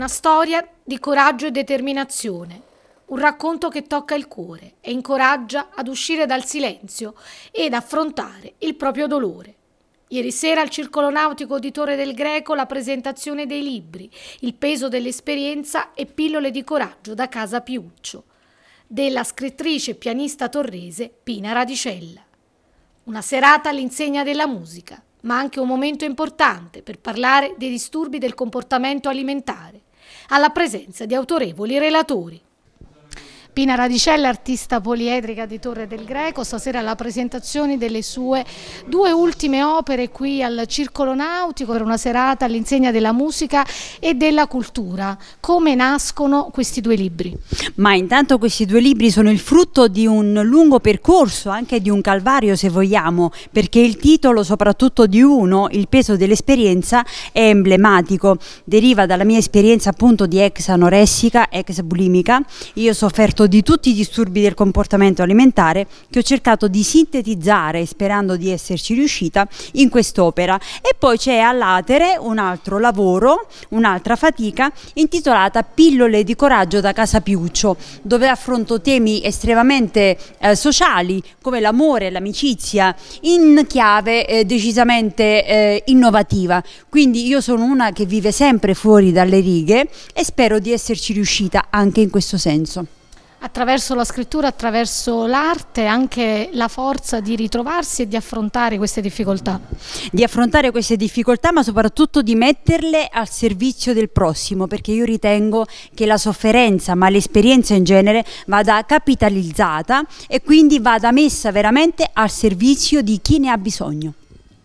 Una storia di coraggio e determinazione, un racconto che tocca il cuore e incoraggia ad uscire dal silenzio ed affrontare il proprio dolore. Ieri sera al Circolo Nautico di Torre del Greco la presentazione dei libri, il peso dell'esperienza e pillole di coraggio da casa Piuccio, della scrittrice e pianista torrese Pina Radicella. Una serata all'insegna della musica, ma anche un momento importante per parlare dei disturbi del comportamento alimentare alla presenza di autorevoli relatori. Pina Radicella, artista poliedrica di Torre del Greco, stasera la presentazione delle sue due ultime opere qui al Circolo Nautico per una serata all'insegna della musica e della cultura. Come nascono questi due libri? Ma intanto questi due libri sono il frutto di un lungo percorso, anche di un calvario se vogliamo, perché il titolo soprattutto di uno, Il peso dell'esperienza, è emblematico, deriva dalla mia esperienza appunto di ex anoressica, ex bulimica. Io ho sofferto rapporto di tutti i disturbi del comportamento alimentare che ho cercato di sintetizzare sperando di esserci riuscita in quest'opera e poi c'è all'atere un altro lavoro, un'altra fatica intitolata Pillole di coraggio da Casa Piuccio dove affronto temi estremamente eh, sociali come l'amore, e l'amicizia in chiave eh, decisamente eh, innovativa quindi io sono una che vive sempre fuori dalle righe e spero di esserci riuscita anche in questo senso attraverso la scrittura, attraverso l'arte, anche la forza di ritrovarsi e di affrontare queste difficoltà. Di affrontare queste difficoltà, ma soprattutto di metterle al servizio del prossimo, perché io ritengo che la sofferenza, ma l'esperienza in genere, vada capitalizzata e quindi vada messa veramente al servizio di chi ne ha bisogno.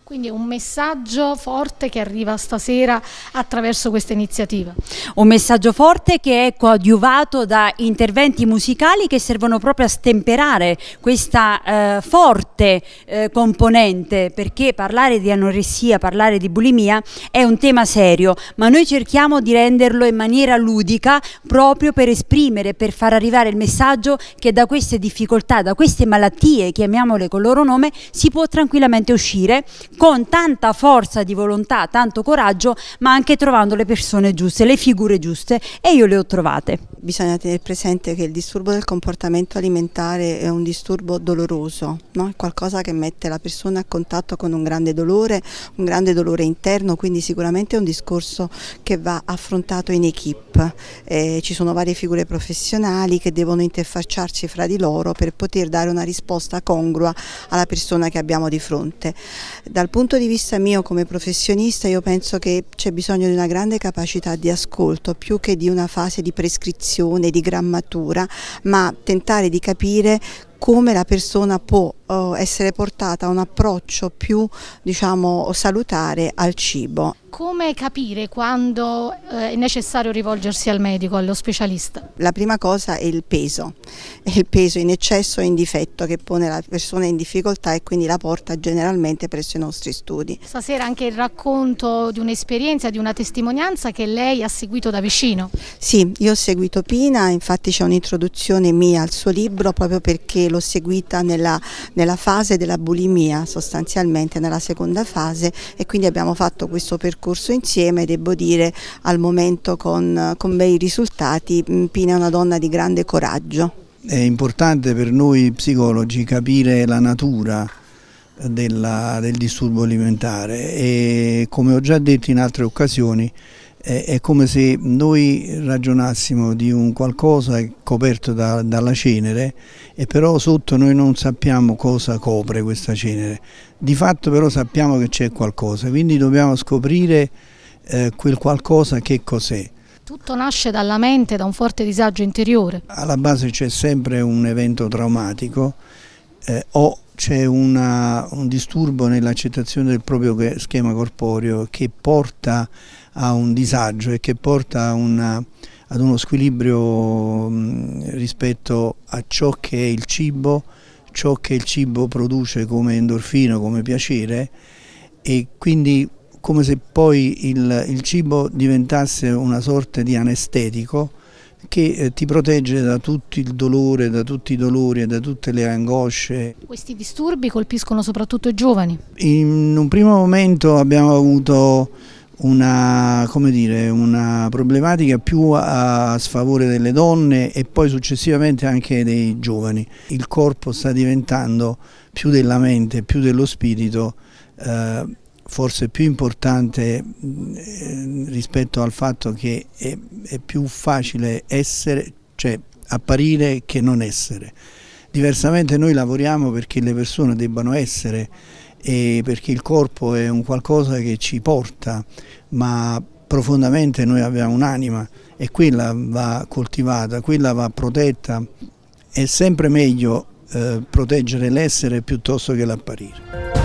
Quindi un messaggio forte che arriva stasera attraverso questa iniziativa. Un messaggio forte che è coadiuvato da interventi musicali che servono proprio a stemperare questa eh, forte eh, componente, perché parlare di anoressia, parlare di bulimia è un tema serio, ma noi cerchiamo di renderlo in maniera ludica proprio per esprimere, per far arrivare il messaggio che da queste difficoltà, da queste malattie, chiamiamole col loro nome, si può tranquillamente uscire con tanta forza di volontà, tanto coraggio, ma anche trovando le persone giuste, le figure giuste e io le ho trovate. Bisogna tenere presente che il disturbo del comportamento alimentare è un disturbo doloroso, no? è qualcosa che mette la persona a contatto con un grande dolore, un grande dolore interno, quindi sicuramente è un discorso che va affrontato in equip. Eh, ci sono varie figure professionali che devono interfacciarsi fra di loro per poter dare una risposta congrua alla persona che abbiamo di fronte. Dal dal punto di vista mio come professionista io penso che c'è bisogno di una grande capacità di ascolto più che di una fase di prescrizione, di grammatura, ma tentare di capire come la persona può eh, essere portata a un approccio più diciamo, salutare al cibo. Come capire quando eh, è necessario rivolgersi al medico, allo specialista? La prima cosa è il peso, è il peso in eccesso e in difetto che pone la persona in difficoltà e quindi la porta generalmente presso i nostri studi. Stasera anche il racconto di un'esperienza, di una testimonianza che lei ha seguito da vicino. Sì, io ho seguito Pina, infatti c'è un'introduzione mia al suo libro proprio perché l'ho seguita nella, nella fase della bulimia, sostanzialmente nella seconda fase e quindi abbiamo fatto questo percorso percorso insieme, devo dire al momento con, con bei risultati, mm, Pina è una donna di grande coraggio. È importante per noi psicologi capire la natura della, del disturbo alimentare e come ho già detto in altre occasioni è come se noi ragionassimo di un qualcosa coperto da, dalla cenere e però sotto noi non sappiamo cosa copre questa cenere. Di fatto però sappiamo che c'è qualcosa, quindi dobbiamo scoprire eh, quel qualcosa che cos'è. Tutto nasce dalla mente, da un forte disagio interiore. Alla base c'è sempre un evento traumatico eh, o c'è un disturbo nell'accettazione del proprio schema corporeo che porta a un disagio e che porta una, ad uno squilibrio mh, mm, rispetto a ciò che è il cibo, ciò che il cibo produce come endorfino, come piacere e quindi come se poi il, il cibo diventasse una sorta di anestetico che eh, ti protegge da tutto il dolore, da tutti i dolori e da tutte le angosce. Questi disturbi colpiscono soprattutto i giovani? In un primo momento abbiamo avuto una, dire, una problematica più a sfavore delle donne e poi successivamente anche dei giovani. Il corpo sta diventando più della mente, più dello spirito. Eh, forse più importante eh, rispetto al fatto che è, è più facile essere, cioè apparire che non essere. Diversamente noi lavoriamo perché le persone debbano essere e perché il corpo è un qualcosa che ci porta, ma profondamente noi abbiamo un'anima e quella va coltivata, quella va protetta. È sempre meglio eh, proteggere l'essere piuttosto che l'apparire.